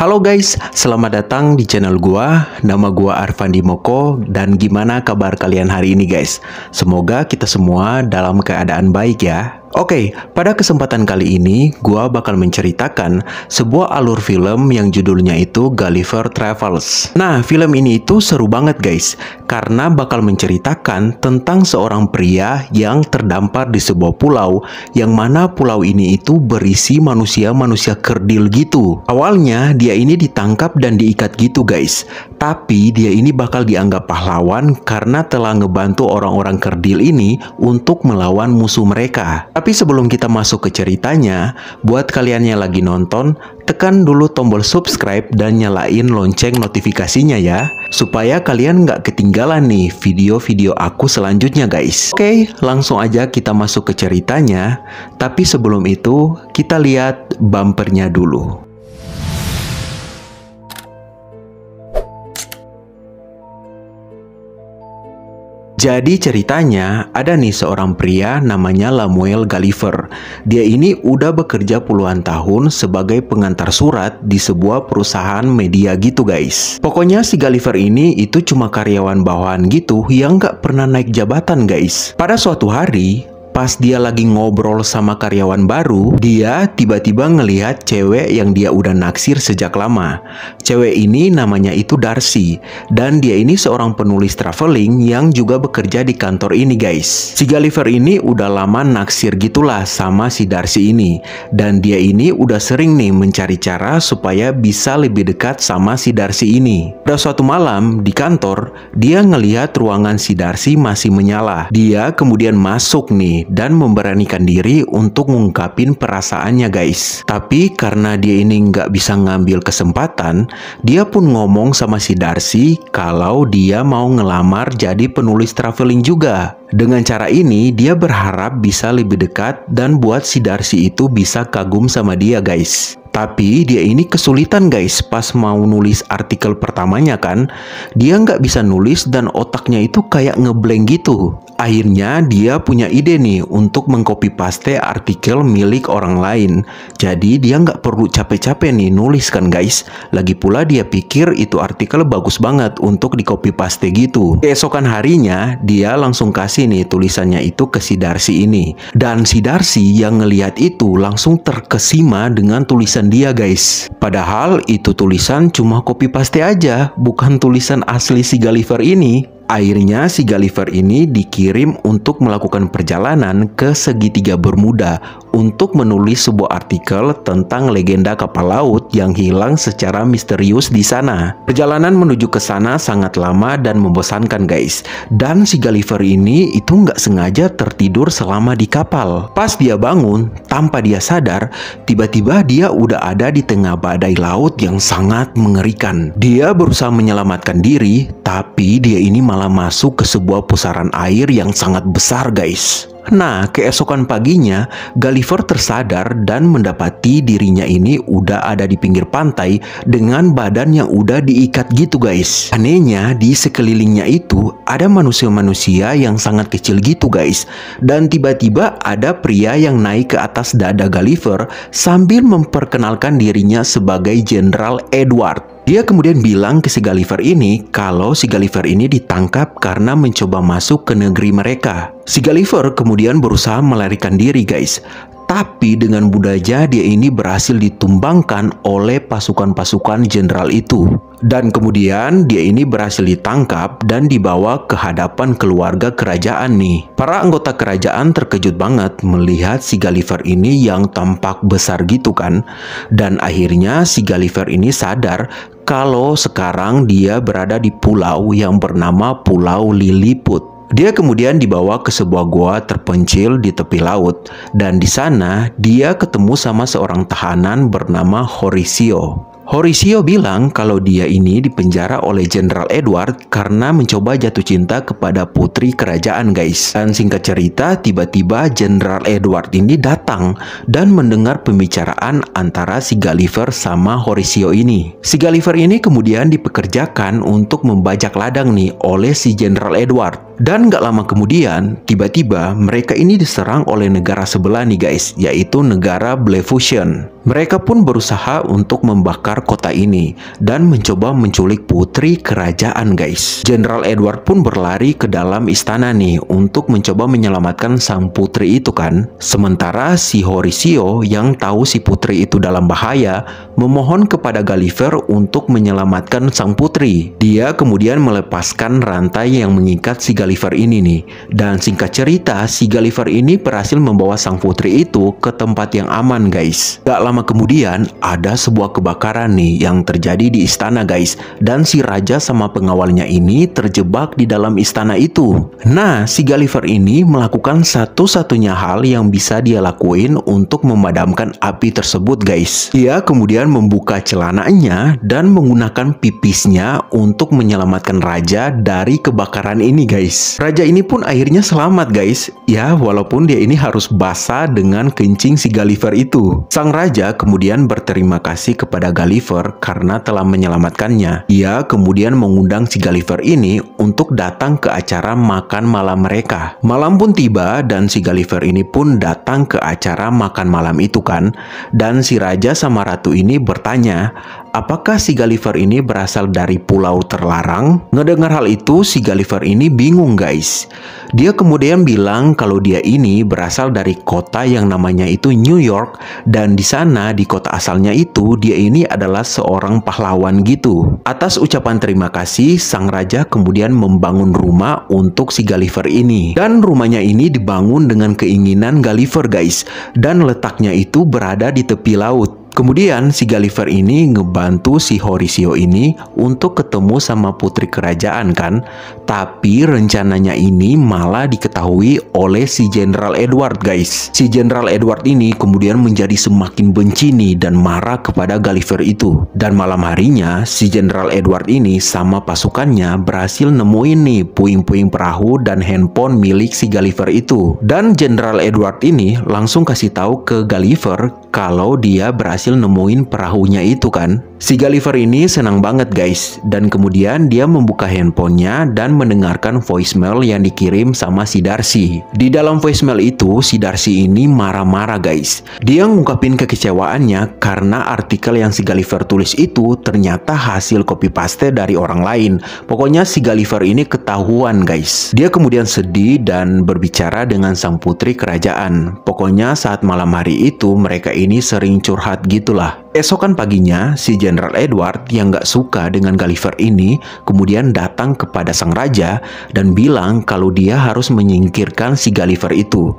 Halo guys, selamat datang di channel gua. Nama gua Arvan Dimoko dan gimana kabar kalian hari ini guys? Semoga kita semua dalam keadaan baik ya. Oke, okay, pada kesempatan kali ini gua bakal menceritakan sebuah alur film yang judulnya itu Gulliver Travels. Nah, film ini itu seru banget guys karena bakal menceritakan tentang seorang pria yang terdampar di sebuah pulau yang mana pulau ini itu berisi manusia-manusia kerdil gitu. Awalnya dia ini ditangkap dan diikat gitu guys, tapi dia ini bakal dianggap pahlawan karena telah ngebantu orang-orang kerdil ini untuk melawan musuh mereka. Tapi sebelum kita masuk ke ceritanya, buat kalian yang lagi nonton, tekan dulu tombol subscribe dan nyalain lonceng notifikasinya ya, supaya kalian nggak ketinggalan nih video-video aku selanjutnya guys. Oke, langsung aja kita masuk ke ceritanya, tapi sebelum itu kita lihat bumpernya dulu. Jadi ceritanya ada nih seorang pria namanya Lamuel Gulliver. Dia ini udah bekerja puluhan tahun sebagai pengantar surat di sebuah perusahaan media gitu guys. Pokoknya si Gulliver ini itu cuma karyawan bawahan gitu yang gak pernah naik jabatan guys. Pada suatu hari, pas dia lagi ngobrol sama karyawan baru, dia tiba-tiba ngelihat cewek yang dia udah naksir sejak lama. Cewek ini namanya itu Darcy, dan dia ini seorang penulis traveling yang juga bekerja di kantor ini guys. Si Gulliver ini udah lama naksir gitulah sama si Darcy ini, dan dia ini udah sering nih mencari cara supaya bisa lebih dekat sama si Darcy ini. Pada suatu malam di kantor, dia ngelihat ruangan si Darcy masih menyala. Dia kemudian masuk nih dan memberanikan diri untuk ngungkapin perasaannya guys. Tapi karena dia ini nggak bisa ngambil kesempatan, dia pun ngomong sama si Darcy kalau dia mau ngelamar jadi penulis traveling juga. Dengan cara ini, dia berharap bisa lebih dekat dan buat si Darcy itu bisa kagum sama dia guys. Tapi dia ini kesulitan guys pas mau nulis artikel pertamanya kan Dia nggak bisa nulis dan otaknya itu kayak ngeblank gitu Akhirnya dia punya ide nih untuk mengcopy paste artikel milik orang lain. Jadi dia nggak perlu capek-capek nih nulis kan guys. Lagi pula dia pikir itu artikel bagus banget untuk di copy paste gitu. Keesokan harinya dia langsung kasih nih tulisannya itu ke si Darsi ini. Dan si Darsi yang ngeliat itu langsung terkesima dengan tulisan dia guys. Padahal itu tulisan cuma copy paste aja, bukan tulisan asli si Gulliver ini. Akhirnya si Gulliver ini dikirim untuk melakukan perjalanan ke segitiga Bermuda untuk menulis sebuah artikel tentang legenda kapal laut yang hilang secara misterius di sana. Perjalanan menuju ke sana sangat lama dan membosankan guys. Dan si Gulliver ini itu nggak sengaja tertidur selama di kapal. Pas dia bangun, tanpa dia sadar, tiba-tiba dia udah ada di tengah badai laut yang sangat mengerikan. Dia berusaha menyelamatkan diri, tapi dia ini malah malah masuk ke sebuah pusaran air yang sangat besar guys. Nah, keesokan paginya, Gulliver tersadar dan mendapati dirinya ini udah ada di pinggir pantai dengan badan yang udah diikat gitu guys. Anehnya, di sekelilingnya itu ada manusia-manusia yang sangat kecil gitu guys. Dan tiba-tiba ada pria yang naik ke atas dada Gulliver sambil memperkenalkan dirinya sebagai Jenderal Edward. Dia kemudian bilang ke si Gulliver ini kalau si Gulliver ini ditangkap karena mencoba masuk ke negeri mereka. Si Gulliver kemudian berusaha melarikan diri guys, tapi dengan budaya dia ini berhasil ditumbangkan oleh pasukan-pasukan jenderal itu. Dan kemudian dia ini berhasil ditangkap dan dibawa ke hadapan keluarga kerajaan nih. Para anggota kerajaan terkejut banget melihat si Gulliver ini yang tampak besar gitu kan. Dan akhirnya si Gulliver ini sadar kalau sekarang dia berada di pulau yang bernama Pulau Lilliput. Dia kemudian dibawa ke sebuah goa terpencil di tepi laut, dan di sana dia ketemu sama seorang tahanan bernama Horisio. Horisio bilang kalau dia ini dipenjara oleh Jenderal Edward karena mencoba jatuh cinta kepada putri kerajaan guys. Dan singkat cerita, tiba-tiba Jenderal Edward ini datang dan mendengar pembicaraan antara si Gulliver sama Horisio ini. Si Gulliver ini kemudian dipekerjakan untuk membajak ladang nih oleh si Jenderal Edward. Dan gak lama kemudian, tiba-tiba mereka ini diserang oleh negara sebelah nih guys, yaitu negara Blefusion. Mereka pun berusaha untuk membakar kota ini dan mencoba menculik putri kerajaan guys. Jenderal Edward pun berlari ke dalam istana nih untuk mencoba menyelamatkan sang putri itu kan. Sementara si Horisio yang tahu si putri itu dalam bahaya memohon kepada Gulliver untuk menyelamatkan sang putri. Dia kemudian melepaskan rantai yang mengikat si Gulliver Gulliver ini nih. Dan singkat cerita, si Gulliver ini berhasil membawa sang putri itu ke tempat yang aman guys. Gak lama kemudian, ada sebuah kebakaran nih yang terjadi di istana guys. Dan si raja sama pengawalnya ini terjebak di dalam istana itu. Nah, si Gulliver ini melakukan satu-satunya hal yang bisa dia lakuin untuk memadamkan api tersebut guys. Ia kemudian membuka celananya dan menggunakan pipisnya untuk menyelamatkan raja dari kebakaran ini guys guys. Raja ini pun akhirnya selamat guys. Ya, walaupun dia ini harus basah dengan kencing si Gulliver itu. Sang raja kemudian berterima kasih kepada Gulliver karena telah menyelamatkannya. Ia kemudian mengundang si Gulliver ini untuk datang ke acara makan malam mereka. Malam pun tiba dan si Gulliver ini pun datang ke acara makan malam itu kan. Dan si raja sama ratu ini bertanya, apakah si Gulliver ini berasal dari pulau terlarang? Ngedengar hal itu, si Gulliver ini bingung guys. Dia kemudian bilang kalau dia ini berasal dari kota yang namanya itu New York dan di sana di kota asalnya itu dia ini adalah seorang pahlawan gitu. Atas ucapan terima kasih, sang raja kemudian membangun rumah untuk si Gulliver ini. Dan rumahnya ini dibangun dengan keinginan Gulliver guys dan letaknya itu berada di tepi laut. Kemudian si Gulliver ini ngebantu si Horisio ini untuk ketemu sama putri kerajaan kan. Tapi rencananya ini malah diketahui oleh si Jenderal Edward guys. Si Jenderal Edward ini kemudian menjadi semakin benci nih dan marah kepada Gulliver itu. Dan malam harinya si Jenderal Edward ini sama pasukannya berhasil nemuin nih puing-puing perahu dan handphone milik si Gulliver itu. Dan Jenderal Edward ini langsung kasih tahu ke Gulliver kalau dia berhasil berhasil nemuin perahunya itu kan Si Gulliver ini senang banget guys dan kemudian dia membuka handphonenya dan mendengarkan voicemail yang dikirim sama si Darcy. Di dalam voicemail itu si Darcy ini marah-marah guys. Dia ngungkapin kekecewaannya karena artikel yang si Gulliver tulis itu ternyata hasil copy paste dari orang lain. Pokoknya si Gulliver ini ketahuan guys. Dia kemudian sedih dan berbicara dengan sang putri kerajaan. Pokoknya saat malam hari itu mereka ini sering curhat gitulah. Esokan paginya, si Jenderal Edward yang gak suka dengan Gulliver ini kemudian datang kepada sang raja dan bilang kalau dia harus menyingkirkan si Gulliver itu.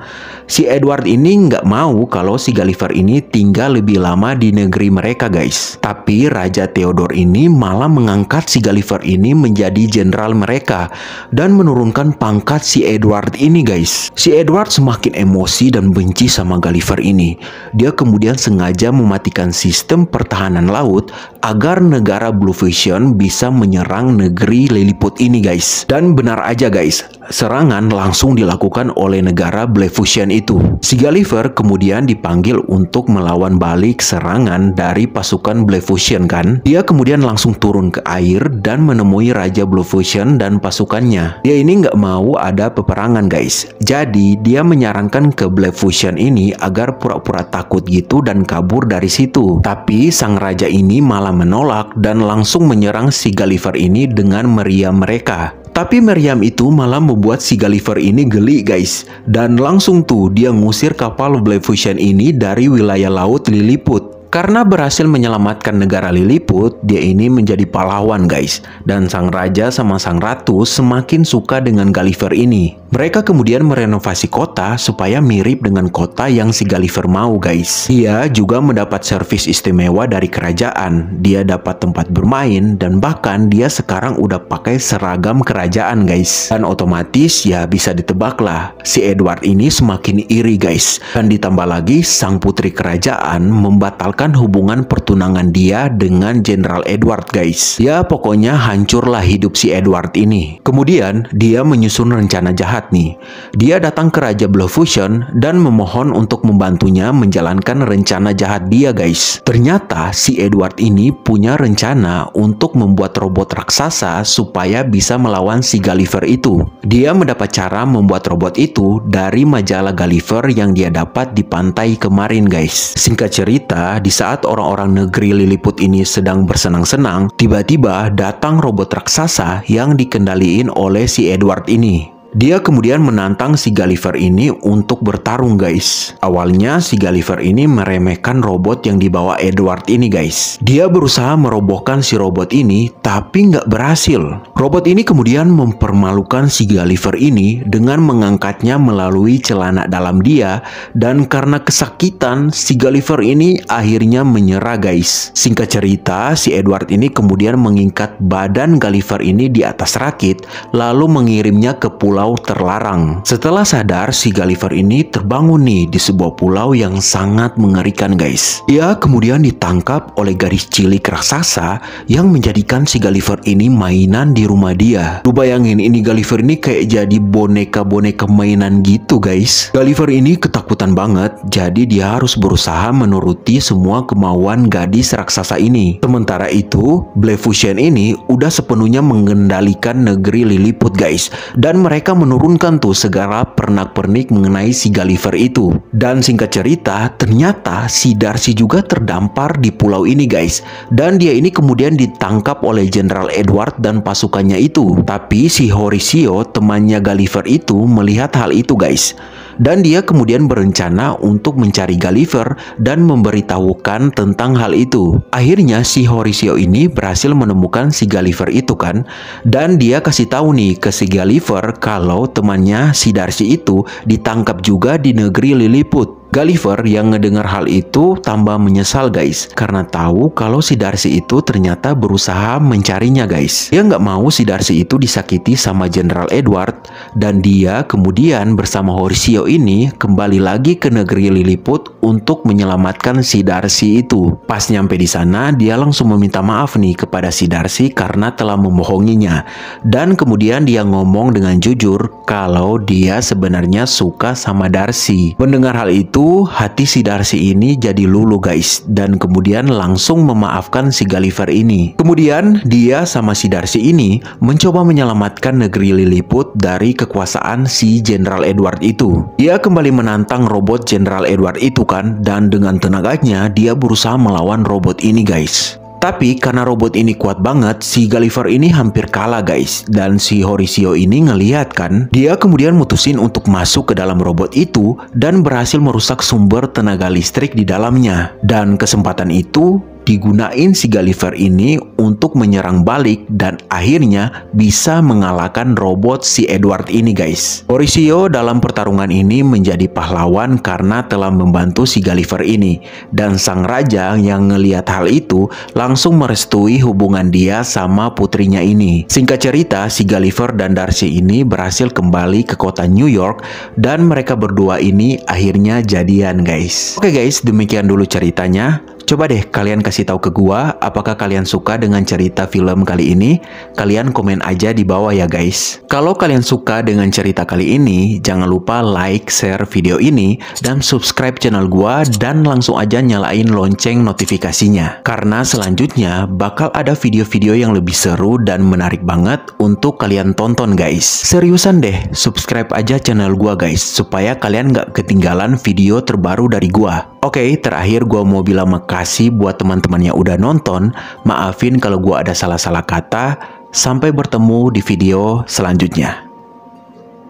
Si Edward ini gak mau kalau si Gulliver ini tinggal lebih lama di negeri mereka guys. Tapi Raja Theodore ini malah mengangkat si Gulliver ini menjadi jenderal mereka dan menurunkan pangkat si Edward ini guys. Si Edward semakin emosi dan benci sama Gulliver ini. Dia kemudian sengaja mematikan si sistem pertahanan laut agar negara Blue Vision bisa menyerang negeri Lilliput ini guys. Dan benar aja guys, Serangan langsung dilakukan oleh negara Blefusian itu. Sigaliver kemudian dipanggil untuk melawan balik serangan dari pasukan Blefusian kan. Dia kemudian langsung turun ke air dan menemui Raja Blefusian dan pasukannya. Dia ini nggak mau ada peperangan guys. Jadi dia menyarankan ke Blefusian ini agar pura-pura takut gitu dan kabur dari situ. Tapi sang raja ini malah menolak dan langsung menyerang Sigaliver ini dengan meriam mereka. Tapi Meriam itu malah membuat si Gulliver ini geli guys Dan langsung tuh dia ngusir kapal Blefusion ini dari wilayah laut Lilliput karena berhasil menyelamatkan negara Lilliput, dia ini menjadi pahlawan guys. Dan sang raja sama sang ratu semakin suka dengan Gulliver ini. Mereka kemudian merenovasi kota supaya mirip dengan kota yang si Gulliver mau guys. Dia juga mendapat servis istimewa dari kerajaan. Dia dapat tempat bermain dan bahkan dia sekarang udah pakai seragam kerajaan guys. Dan otomatis ya bisa ditebak lah, si Edward ini semakin iri guys. Dan ditambah lagi sang putri kerajaan membatalkan hubungan pertunangan dia dengan Jenderal Edward guys. Ya pokoknya hancurlah hidup si Edward ini. Kemudian dia menyusun rencana jahat nih. Dia datang ke Raja Fusion dan memohon untuk membantunya menjalankan rencana jahat dia guys. Ternyata si Edward ini punya rencana untuk membuat robot raksasa supaya bisa melawan si Gulliver itu. Dia mendapat cara membuat robot itu dari majalah Gulliver yang dia dapat di pantai kemarin guys. Singkat cerita, di saat orang-orang negeri liliput ini sedang bersenang-senang, tiba-tiba datang robot raksasa yang dikendaliin oleh si Edward ini. Dia kemudian menantang si Gulliver ini untuk bertarung guys. Awalnya si Gulliver ini meremehkan robot yang dibawa Edward ini guys. Dia berusaha merobohkan si robot ini tapi nggak berhasil. Robot ini kemudian mempermalukan si Gulliver ini dengan mengangkatnya melalui celana dalam dia dan karena kesakitan si Gulliver ini akhirnya menyerah guys. Singkat cerita si Edward ini kemudian mengikat badan Gulliver ini di atas rakit lalu mengirimnya ke pulau pulau terlarang. Setelah sadar, si Gulliver ini terbangun nih di sebuah pulau yang sangat mengerikan guys. Ia kemudian ditangkap oleh garis cilik raksasa yang menjadikan si Gulliver ini mainan di rumah dia. Lu bayangin ini Gulliver ini kayak jadi boneka-boneka mainan gitu guys. Gulliver ini ketakutan banget, jadi dia harus berusaha menuruti semua kemauan gadis raksasa ini. Sementara itu, Blefusian ini udah sepenuhnya mengendalikan negeri Lilliput guys. Dan mereka mereka menurunkan tuh segala pernak-pernik mengenai si Gulliver itu. Dan singkat cerita, ternyata si Darcy juga terdampar di pulau ini guys. Dan dia ini kemudian ditangkap oleh Jenderal Edward dan pasukannya itu. Tapi si Horisio, temannya Gulliver itu melihat hal itu guys. Dan dia kemudian berencana untuk mencari Gulliver dan memberitahukan tentang hal itu. Akhirnya si Horatio ini berhasil menemukan si Gulliver itu kan. Dan dia kasih tahu nih ke si Gulliver kalau temannya si Darcy itu ditangkap juga di negeri Lilliput. Gulliver yang ngedengar hal itu tambah menyesal guys karena tahu kalau si Darcy itu ternyata berusaha mencarinya guys. Dia nggak mau si Darcy itu disakiti sama General Edward dan dia kemudian bersama Horatio ini kembali lagi ke negeri Lilliput untuk menyelamatkan si Darcy itu. Pas nyampe di sana dia langsung meminta maaf nih kepada si Darcy karena telah membohonginya dan kemudian dia ngomong dengan jujur kalau dia sebenarnya suka sama Darcy. Mendengar hal itu itu hati si Darcy ini jadi lulu guys dan kemudian langsung memaafkan si Gulliver ini. Kemudian dia sama si Darcy ini mencoba menyelamatkan negeri Lilliput dari kekuasaan si Jenderal Edward itu. Dia kembali menantang robot Jenderal Edward itu kan dan dengan tenaganya dia berusaha melawan robot ini guys. Tapi karena robot ini kuat banget, si Gulliver ini hampir kalah guys. Dan si Horisio ini ngeliat kan, dia kemudian mutusin untuk masuk ke dalam robot itu dan berhasil merusak sumber tenaga listrik di dalamnya. Dan kesempatan itu digunain si Gulliver ini untuk menyerang balik dan akhirnya bisa mengalahkan robot si Edward ini guys. Horisio dalam pertarungan ini menjadi pahlawan karena telah membantu si Gulliver ini dan sang raja yang ngeliat hal itu langsung merestui hubungan dia sama putrinya ini. Singkat cerita si Gulliver dan Darcy ini berhasil kembali ke kota New York dan mereka berdua ini akhirnya jadian guys. Oke guys demikian dulu ceritanya. Coba deh kalian kasih tahu ke gua apakah kalian suka dengan cerita film kali ini? Kalian komen aja di bawah ya guys. Kalau kalian suka dengan cerita kali ini, jangan lupa like, share video ini dan subscribe channel gua dan langsung aja nyalain lonceng notifikasinya. Karena selanjutnya bakal ada video-video yang lebih seru dan menarik banget untuk kalian tonton guys. Seriusan deh, subscribe aja channel gua guys supaya kalian gak ketinggalan video terbaru dari gua. Oke, okay, terakhir gue mau bilang makasih buat teman-teman yang udah nonton. Maafin kalau gue ada salah-salah kata. Sampai bertemu di video selanjutnya.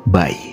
Bye.